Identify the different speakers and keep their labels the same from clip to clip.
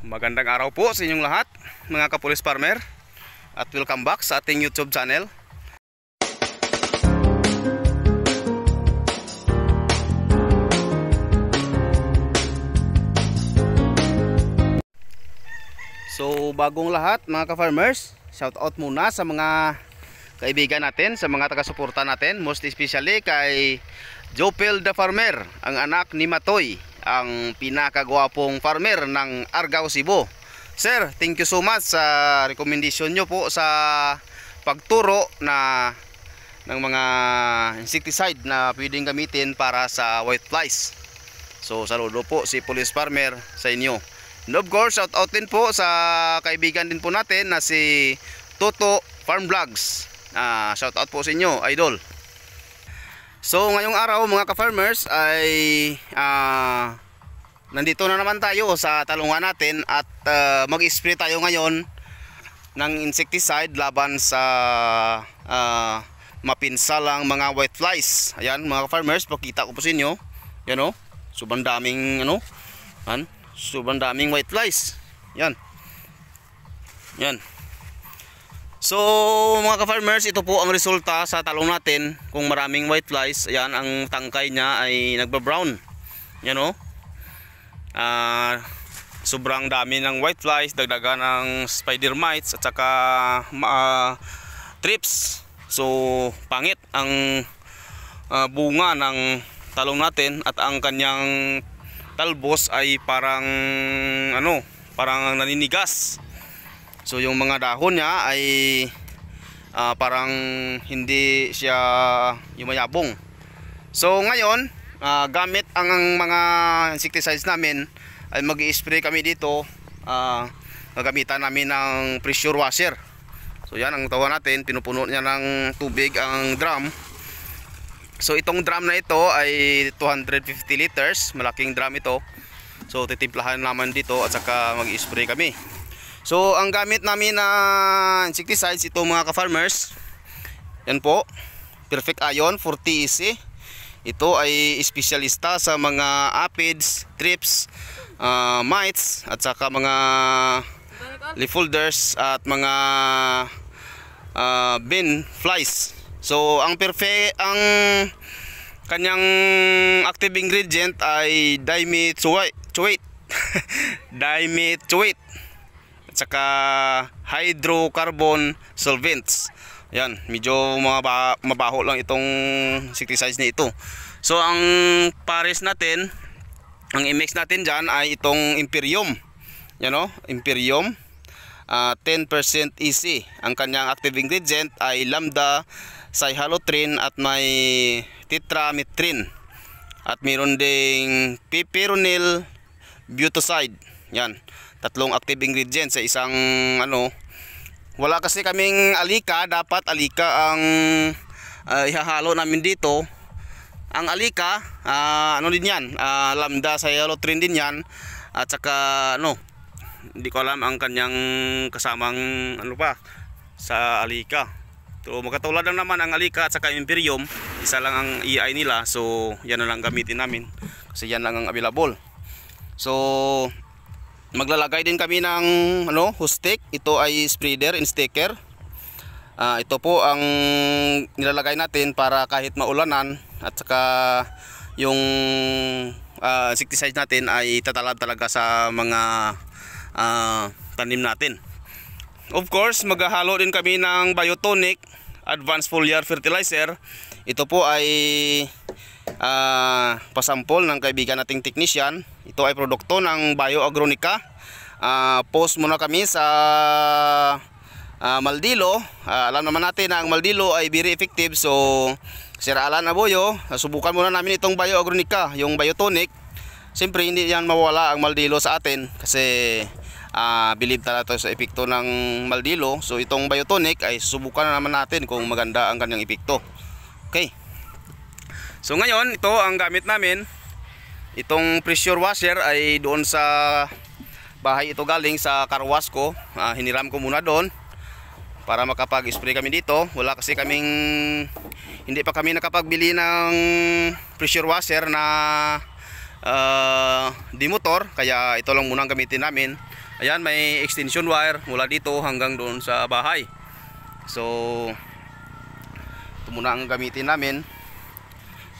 Speaker 1: Magandang araw po sa inyong lahat mga kapulis farmer at welcome back sa ating YouTube channel. So bagong lahat mga ka-farmers, shout out muna sa mga kaibigan natin, sa mga taga-suporta natin, most especially kay Jopel the Farmer, ang anak ni Matoy ang pinakagwapong farmer ng Argao Cebu. Sir, thank you so much sa recommendation nyo po sa pagturo na ng mga insecticide na pwedeng gamitin para sa whiteflies. So, saludo po si Police Farmer sa inyo. And of course, shout out din po sa kaibigan din po natin na si Toto Farm Vlogs. Uh, ah, shout out po sa inyo, idol. So ngayong araw mga ka-farmers ay uh, nandito na naman tayo sa talungan natin at uh, mag-spray tayo ngayon ng insecticide laban sa uh, mapinsalang mga whiteflies. Ayan mga ka-farmers, pakita ko po sa inyo. Yan o, oh. sobrang daming ano, yan, sobrang daming whiteflies. Yan. Yan. So mga ka-farmers, ito po ang resulta sa talong natin. Kung maraming white flies, ayan ang tangkay niya ay nagba-brown. Yan o. Uh, ah, sobrang dami ng white flies, dagdagan ng spider mites at saka uh, trips. So pangit ang uh, bunga ng talong natin at ang kanyang talbos ay parang ano, parang naninigas. So yung mga dahon niya ay uh, parang hindi siya yumayabong. So ngayon, uh, gamit ang, mga insecticides namin ay mag-spray kami dito. Uh, gagamitan namin ng pressure washer. So yan ang tawa natin, pinupuno niya ng tubig ang drum. So itong drum na ito ay 250 liters, malaking drum ito. So titimplahan naman dito at saka mag-spray kami. So ang gamit namin na uh, insecticides ito mga ka-farmers. Yan po. Perfect Ion 40EC. Ito ay espesyalista sa mga aphids, thrips, uh, mites at saka mga leaf folders at mga uh, bin flies. So ang perfect ang kanyang active ingredient ay dimethoate. Dimethoate saka hydrocarbon solvents. Yan, medyo mga mabaho lang itong synthesize na ito. So ang pares natin, ang mix natin dyan ay itong Imperium. Yan o, oh, Imperium. Uh, 10% EC. Ang kanyang active ingredient ay lambda, cyhalotrin at may tetrametrin. At meron ding piperonil butaside. Yan tatlong active ingredient sa isang ano wala kasi kaming alika dapat alika ang uh, ihahalo namin dito ang alika uh, ano din yan uh, ah, lambda sa yellow train din yan at saka ano hindi ko alam ang kanyang kasamang ano pa sa alika so magkatulad lang naman ang alika at saka imperium isa lang ang EI nila so yan na lang gamitin namin kasi yan lang ang available so maglalagay din kami ng ano, hustik. Ito ay spreader and sticker. Uh, ito po ang nilalagay natin para kahit maulanan at saka yung uh, insecticide natin ay tatalab talaga sa mga uh, tanim natin. Of course, maghahalo din kami ng biotonic, advanced foliar fertilizer. Ito po ay uh, pasampol ng kaibigan nating technician ito ay produkto ng Bioagronica. Uh, post muna kami sa uh, Maldilo. Uh, alam naman natin na ang Maldilo ay very effective. So, Sir Alan Aboyo, subukan muna namin itong Bioagronica, yung Biotonic. Siyempre, hindi yan mawala ang Maldilo sa atin kasi uh, believe talaga sa epekto ng Maldilo. So, itong Biotonic ay subukan na naman natin kung maganda ang kanyang epekto. Okay. So, ngayon, ito ang gamit namin. Itong pressure washer ay doon sa bahay ito galing sa carwash ah, ko. Uh, hiniram ko muna doon para makapag-spray kami dito. Wala kasi kaming hindi pa kami nakapagbili ng pressure washer na uh, ah, di motor kaya ito lang muna ang gamitin namin. Ayan, may extension wire mula dito hanggang doon sa bahay. So, ito muna ang gamitin namin.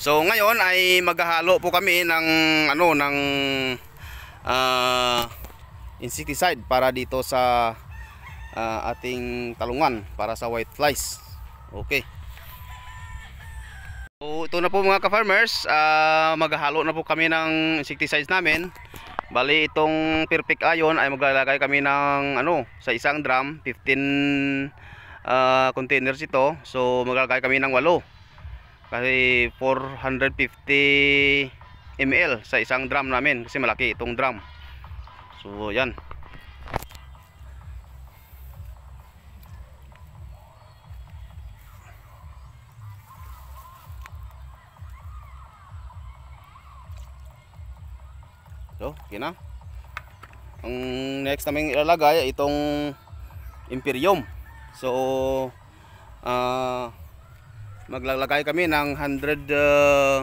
Speaker 1: So ngayon ay maghahalo po kami ng ano ng uh, insecticide para dito sa uh, ating talungan para sa white flies. Okay. So ito na po mga ka-farmers, uh, maghahalo na po kami ng insecticides namin. Bali itong perfect ayon ay maglalagay kami ng ano sa isang drum 15 uh, containers ito. So maglalagay kami ng 8 kasi 450 ml sa isang drum namin kasi malaki itong drum so yan so okay ang next namin ilalagay itong imperium so ah uh, maglalagay kami ng 150 uh,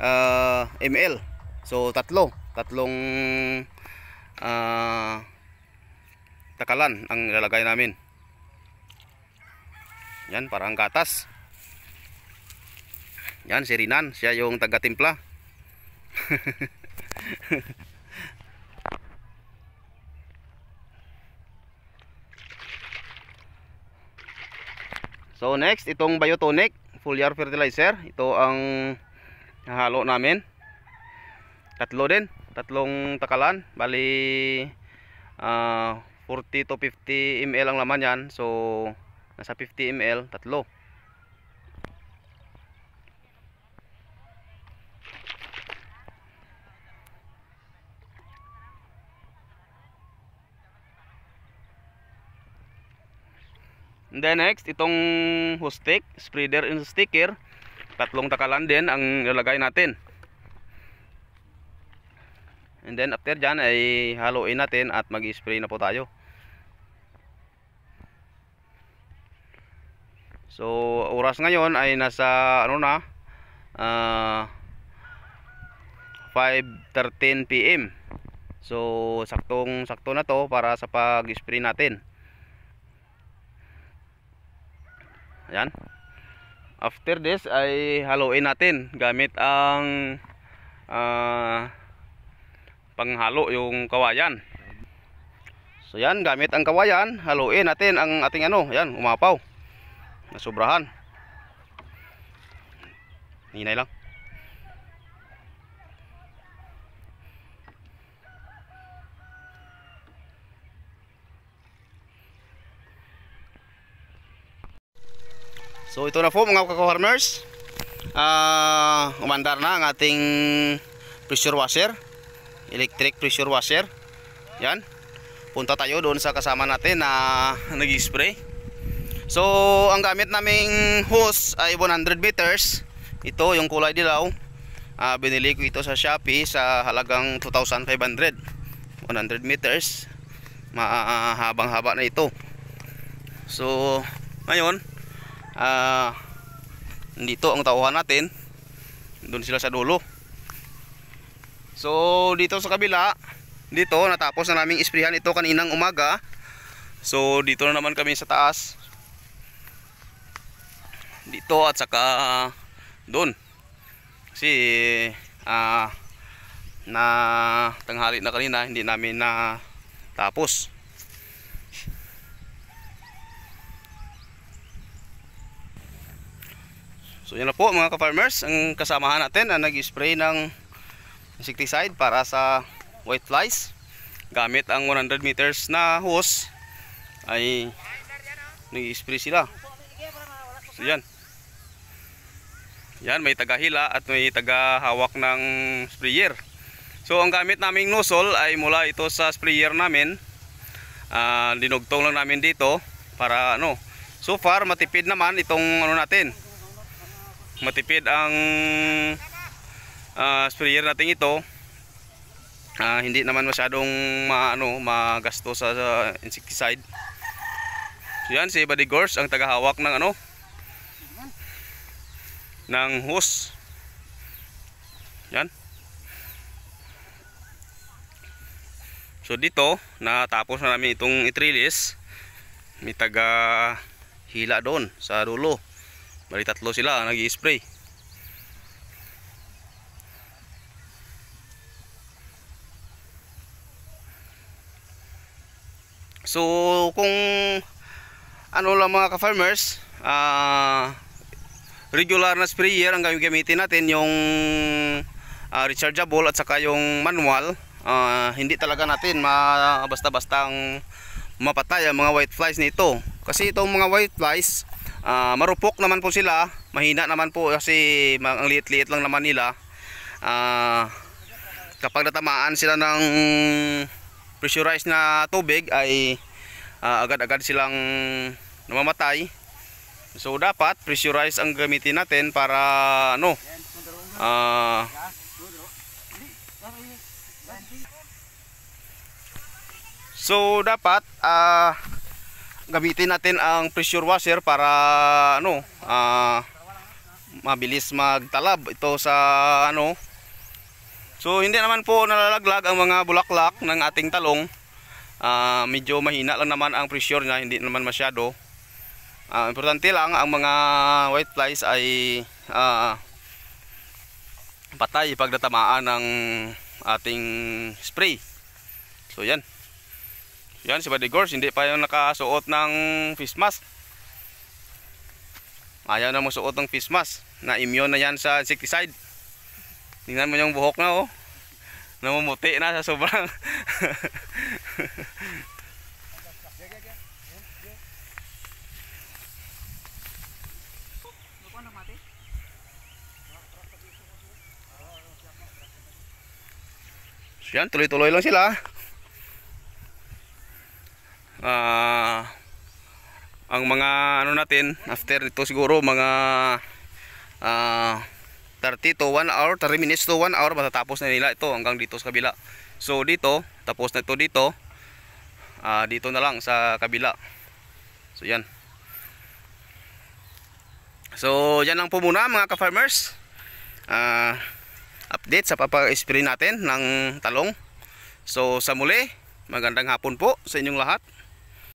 Speaker 1: uh ml so tatlo tatlong uh, takalan ang ilalagay namin yan para ang gatas yan si Rinan siya yung taga timpla So next, itong biotonic foliar fertilizer. Ito ang hahalo namin. Tatlo din. Tatlong takalan. Bali, uh, ah, 40 to 50 ml ang laman yan. So, nasa 50 ml, tatlo. Then next, itong hostik, spreader and sticker. Tatlong takalan din ang ilalagay natin. And then after dyan ay haluin natin at mag-spray na po tayo. So oras ngayon ay nasa ano na uh, 5.13 p.m. So saktong sakto na to para sa pag-spray natin. Ayan. After this ay haluin natin gamit ang uh, panghalo yung kawayan. So yan, gamit ang kawayan, haluin natin ang ating ano, ayan, umapaw. Nasubrahan. Hinay lang. So ito na po mga kako-farmers. Uh, ah, umandar na ang ating pressure washer. Electric pressure washer. Yan. Punta tayo doon sa kasama natin na nag-spray. So ang gamit naming hose ay 100 meters. Ito yung kulay dilaw. Uh, binili ko ito sa Shopee sa halagang 2,500. 100 meters. Mahabang-haba na ito. So ngayon uh, dito ang tauhan natin doon sila sa dulo so dito sa kabila dito natapos na namin isprihan ito kaninang umaga so dito na naman kami sa taas dito at saka uh, doon kasi uh, na tanghali na kanina hindi namin na tapos So yan na po mga ka-farmers, ang kasamahan natin na nag-spray ng insecticide para sa white flies gamit ang 100 meters na hose ay nag-spray sila. So yan. Yan, may taga-hila at may taga-hawak ng sprayer. So ang gamit naming nozzle ay mula ito sa sprayer namin. Uh, ah, dinugtong lang namin dito para ano. So far matipid naman itong ano natin matipid ang uh, sprayer natin ito uh, hindi naman masyadong maano magasto sa uh, insecticide so yan si Buddy Gors ang tagahawak ng ano ng hose yan so dito natapos na namin itong itrilis may taga hila doon sa dulo Bali tatlo sila nag-spray. So kung ano lang mga ka-farmers, uh, regular na sprayer ang gamitin natin yung uh, rechargeable at saka yung manual. Uh, hindi talaga natin basta-basta ang mapatay ang mga white flies nito. Kasi itong mga white flies, Uh, marupok naman po sila, mahina naman po kasi ang liit-liit lang naman nila. Uh, kapag natamaan sila ng pressurized na tubig ay ah, agad-agad uh, silang namamatay. So dapat pressurized ang gamitin natin para ano uh, So dapat ah uh, gamitin natin ang pressure washer para ano uh, mabilis magtalab ito sa ano so hindi naman po nalalaglag ang mga bulaklak ng ating talong uh, medyo mahina lang naman ang pressure niya hindi naman masyado uh, importante lang ang mga white flies ay uh, patay pag natamaan ng ating spray so yan yan si Badigors, hindi pa yung nakasuot ng face mask. Ayaw na mo suot ng face mask. Na immune na yan sa insecticide. Tingnan mo yung buhok na oh. Namumuti na sa sobrang. so yan, tuloy-tuloy lang sila. Ah uh, ang mga ano natin after nito siguro mga uh, ah, 30 to 1 hour 30 minutes to 1 hour matatapos na nila ito hanggang dito sa kabila so dito tapos na ito dito uh, dito na lang sa kabila so yan so yan lang po muna mga ka-farmers uh, update sa papa-spray natin ng talong so sa muli magandang hapon po sa inyong lahat